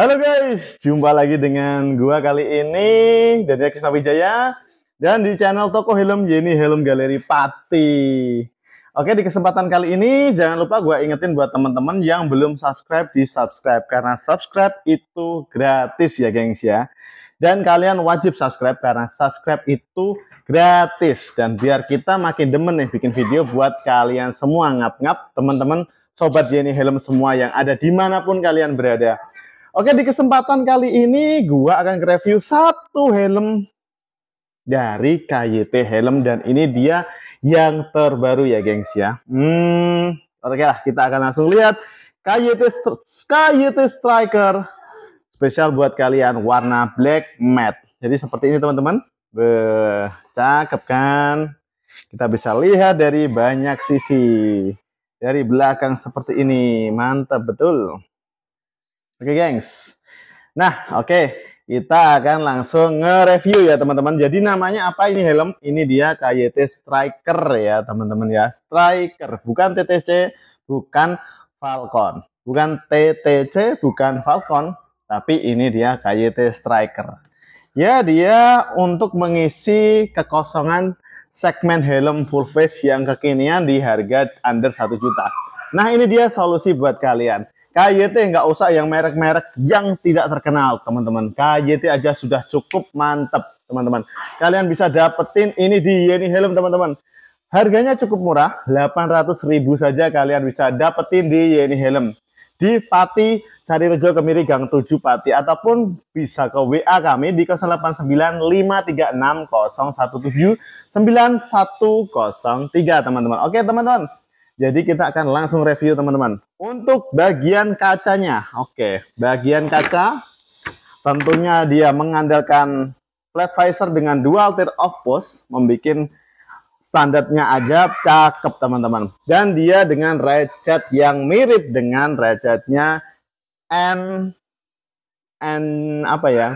Halo guys, jumpa lagi dengan gua kali ini dari Krisna Wijaya dan di channel Toko Helm Yeni Helm Galeri Pati. Oke, di kesempatan kali ini jangan lupa gua ingetin buat teman-teman yang belum subscribe di subscribe karena subscribe itu gratis ya, gengs ya. Dan kalian wajib subscribe karena subscribe itu gratis dan biar kita makin demen nih bikin video buat kalian semua ngap-ngap teman-teman sobat Yeni Helm semua yang ada dimanapun kalian berada Oke, di kesempatan kali ini gua akan review satu helm dari KYT Helm dan ini dia yang terbaru ya, gengs ya. Hmm, oke lah, kita akan langsung lihat KYT KYT Striker spesial buat kalian warna black matte. Jadi seperti ini teman-teman. Beh, cakep kan? Kita bisa lihat dari banyak sisi. Dari belakang seperti ini, mantap betul. Oke, okay, gengs. Nah, oke, okay. kita akan langsung nge-review ya, teman-teman. Jadi namanya apa ini helm? Ini dia KYT Striker ya, teman-teman ya. Striker, bukan TTC, bukan Falcon. Bukan TTC, bukan Falcon, tapi ini dia KYT Striker. Ya, dia untuk mengisi kekosongan segmen helm full face yang kekinian di harga under 1 juta. Nah, ini dia solusi buat kalian KYT nggak usah yang merek-merek yang tidak terkenal, teman-teman. KYT aja sudah cukup mantep, teman-teman. Kalian bisa dapetin ini di Yeni Helm, teman-teman. Harganya cukup murah, 800 ribu saja kalian bisa dapetin di Yeni Helm. Di Pati Rejo Kemiri Gang 7 Pati ataupun bisa ke WA kami di 089536017910 teman-teman. Oke, teman-teman. Jadi kita akan langsung review teman-teman. Untuk bagian kacanya, oke, bagian kaca tentunya dia mengandalkan flat visor dengan dual tier off post, membuat standarnya aja cakep teman-teman. Dan dia dengan ratchet yang mirip dengan ratchetnya N N apa ya?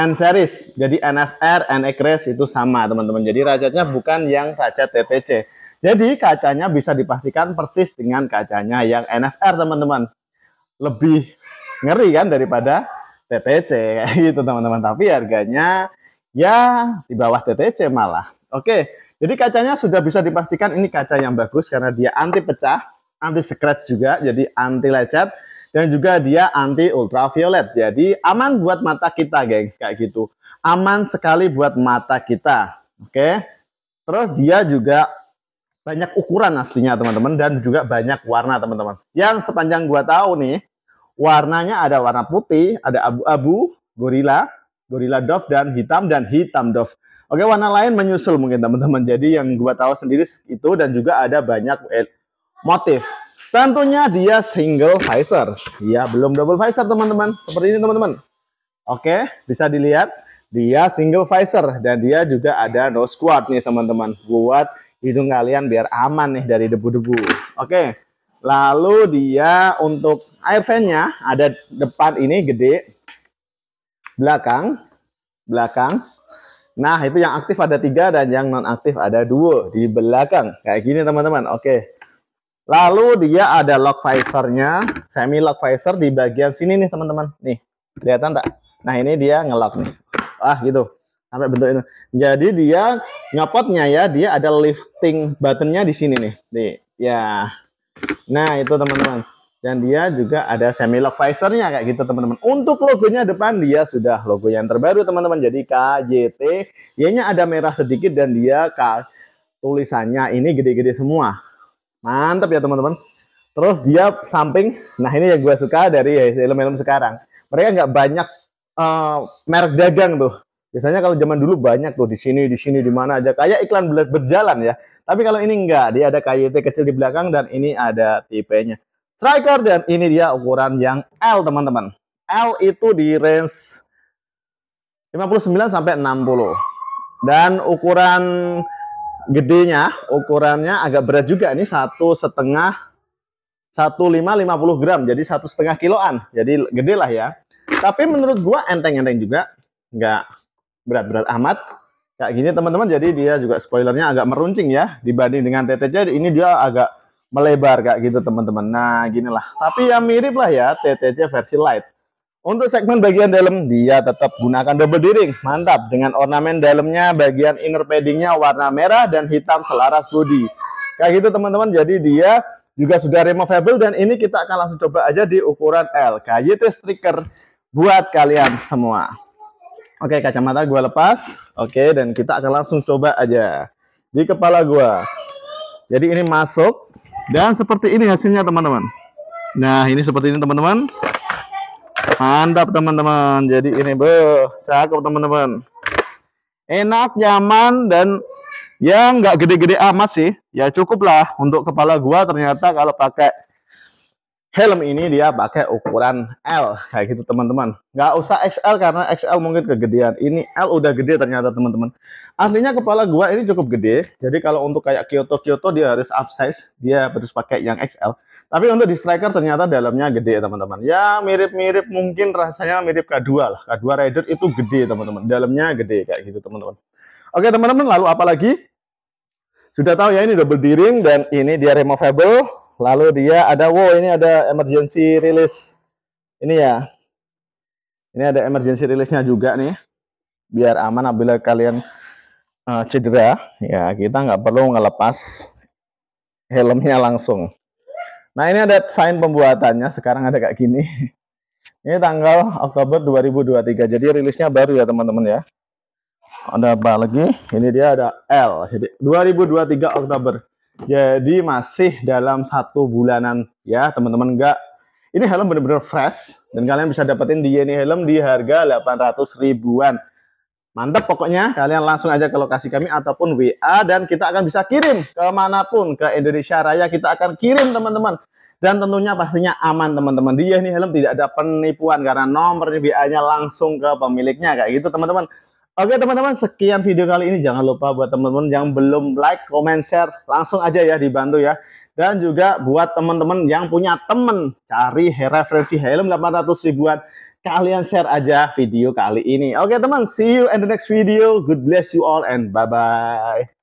N series. Jadi NFR, Egress itu sama teman-teman. Jadi ratchetnya bukan yang ratchet TTC jadi kacanya bisa dipastikan persis dengan kacanya yang NFR teman-teman. Lebih ngeri kan daripada TTC gitu teman-teman. Tapi harganya ya di bawah TTC malah. Oke, jadi kacanya sudah bisa dipastikan ini kaca yang bagus karena dia anti pecah, anti scratch juga, jadi anti lecet dan juga dia anti ultraviolet. Jadi aman buat mata kita, gengs, kayak gitu. Aman sekali buat mata kita. Oke. Terus dia juga banyak ukuran aslinya teman-teman dan juga banyak warna teman-teman. Yang sepanjang gua tahu nih, warnanya ada warna putih, ada abu-abu, gorila, gorila dove dan hitam dan hitam dove. Oke, warna lain menyusul mungkin teman-teman. Jadi yang gua tahu sendiri itu dan juga ada banyak e, motif. Tentunya dia single visor. Ya, belum double visor teman-teman. Seperti ini teman-teman. Oke, bisa dilihat dia single visor dan dia juga ada nose squad nih teman-teman. Buat -teman hidung kalian biar aman nih dari debu-debu. Oke. Lalu dia untuk air fan-nya ada depan ini gede, belakang, belakang. Nah, itu yang aktif ada tiga dan yang non-aktif ada dua di belakang. Kayak gini teman-teman. Oke. Lalu dia ada lock visornya, semi lock visor di bagian sini nih teman-teman. Nih, kelihatan tak? Nah, ini dia ngelock nih. Ah, gitu sampai bentuk ini Jadi dia nyopotnya ya, dia ada lifting buttonnya di sini nih. Nih, ya. Nah, itu teman-teman. Dan dia juga ada semi lock visornya kayak gitu teman-teman. Untuk logonya depan dia sudah logo yang terbaru teman-teman. Jadi KJT, y ada merah sedikit dan dia K, tulisannya ini gede-gede semua. Mantap ya teman-teman. Terus dia samping, nah ini yang gue suka dari helm-helm sekarang. Mereka nggak banyak uh, merek dagang tuh Biasanya kalau zaman dulu banyak tuh di sini, di sini, di mana aja kayak iklan berjalan ya. Tapi kalau ini enggak, dia ada KYT kecil di belakang dan ini ada tipenya. Striker dan ini dia ukuran yang L teman-teman. L itu di range 59 sampai 60. Dan ukuran gedenya, ukurannya agak berat juga ini satu setengah puluh gram, jadi satu setengah kiloan, jadi gede lah ya. Tapi menurut gua enteng-enteng juga, nggak berat-berat amat. Kayak gini teman-teman, jadi dia juga spoilernya agak meruncing ya dibanding dengan TTC. Ini dia agak melebar kayak gitu teman-teman. Nah, gini lah Tapi yang mirip lah ya TTC versi light. Untuk segmen bagian dalam, dia tetap gunakan double D-ring. Mantap, dengan ornamen dalamnya, bagian inner paddingnya warna merah dan hitam selaras bodi Kayak gitu teman-teman, jadi dia juga sudah removable dan ini kita akan langsung coba aja di ukuran L. KYT gitu, striker buat kalian semua. Oke, kacamata gue lepas. Oke, dan kita akan langsung coba aja di kepala gue. Jadi ini masuk dan seperti ini hasilnya teman-teman. Nah, ini seperti ini teman-teman. Mantap teman-teman. Jadi ini be, cakep teman-teman. Enak, nyaman dan yang nggak gede-gede amat sih. Ya cukup lah untuk kepala gue. ternyata kalau pakai helm ini dia pakai ukuran L kayak gitu teman-teman nggak usah XL karena XL mungkin kegedean ini L udah gede ternyata teman-teman Artinya kepala gua ini cukup gede jadi kalau untuk kayak Kyoto Kyoto dia harus upsize dia harus pakai yang XL tapi untuk di striker ternyata dalamnya gede teman-teman ya mirip-mirip mungkin rasanya mirip K2 lah K2 Rider itu gede teman-teman dalamnya gede kayak gitu teman-teman oke teman-teman lalu apa lagi sudah tahu ya ini double diring dan ini dia removable Lalu dia ada, wow ini ada emergency release. Ini ya. Ini ada emergency release-nya juga nih. Biar aman apabila kalian uh, cedera. Ya, kita nggak perlu ngelepas helmnya langsung. Nah, ini ada sign pembuatannya. Sekarang ada kayak gini. Ini tanggal Oktober 2023. Jadi rilisnya baru ya, teman-teman ya. Ada apa lagi? Ini dia ada L. Jadi 2023 Oktober. Jadi masih dalam satu bulanan ya teman-teman enggak. Ini helm benar-benar fresh dan kalian bisa dapetin di Yeni Helm di harga 800 ribuan. Mantap pokoknya kalian langsung aja ke lokasi kami ataupun WA dan kita akan bisa kirim kemanapun ke Indonesia Raya kita akan kirim teman-teman dan tentunya pastinya aman teman-teman dia nih helm tidak ada penipuan karena nomor WA-nya langsung ke pemiliknya kayak gitu teman-teman Oke teman-teman, sekian video kali ini. Jangan lupa buat teman-teman yang belum like, comment, share, langsung aja ya dibantu ya. Dan juga buat teman-teman yang punya teman cari referensi helm 800 ribuan. Kalian share aja video kali ini. Oke teman, see you in the next video. God bless you all and bye-bye.